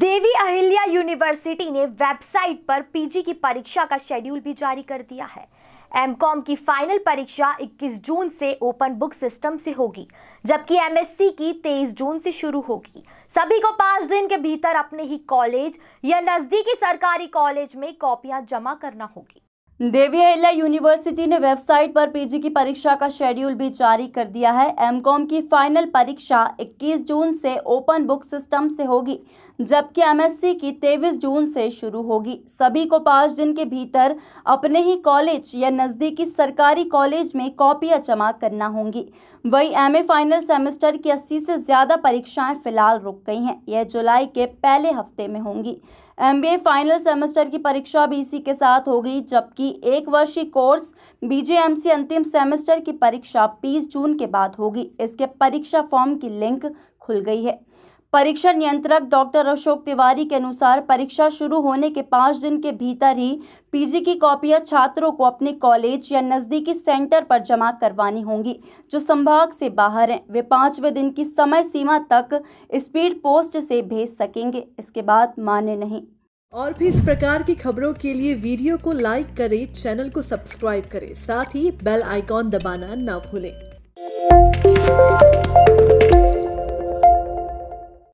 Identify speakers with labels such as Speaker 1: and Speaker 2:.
Speaker 1: देवी Ahilya university ने website पर PG की परीक्षा का शेड्यूल भी जारी कर दिया है एमकॉम की फाइनल परीक्षा 21 जून से ओपन बुक सिस्टम से होगी जबकि एमएससी की 23 जून से शुरू होगी सभी को पांच दिन के भीतर अपने ही कॉलेज या नज़दीकी सरकारी कॉलेज में कॉपियां जमा करना होगी
Speaker 2: देवी अहिल्या यूनिवर्सिटी ने वेबसाइट पर पीजी की परीक्षा का शेड्यूल भी जारी कर दिया है एमकॉम की फाइनल परीक्षा 21 जून से ओपन बुक सिस्टम से होगी जबकि एमएससी की 23 जून से शुरू होगी सभी को पाँच दिन के भीतर अपने ही कॉलेज या नज़दीकी सरकारी कॉलेज में कॉपियाँ जमा करना होंगी वही एम फाइनल सेमेस्टर की अस्सी से ज़्यादा परीक्षाएँ फिलहाल रुक गई हैं यह जुलाई के पहले हफ्ते में होंगी एम फाइनल सेमेस्टर की परीक्षा भी इसी के साथ होगी जबकि की एक वर्षीय कोर्स बीजेएमसी अंतिम सेमेस्टर की परीक्षा 20 जून के बाद होगी इसके परीक्षा फॉर्म की लिंक खुल गई है परीक्षा नियंत्रक डॉक्टर अशोक तिवारी के अनुसार परीक्षा शुरू होने के पाँच दिन के भीतर ही पीजी की कॉपियां छात्रों को अपने कॉलेज या नज़दीकी सेंटर पर जमा करवानी होंगी जो संभाग से बाहर हैं वे पाँचवें दिन की समय सीमा तक स्पीड पोस्ट से भेज सकेंगे इसके बाद माने नहीं और भी इस प्रकार की खबरों के लिए वीडियो को लाइक करें चैनल को सब्सक्राइब करें साथ ही बेल आइकॉन दबाना ना भूलें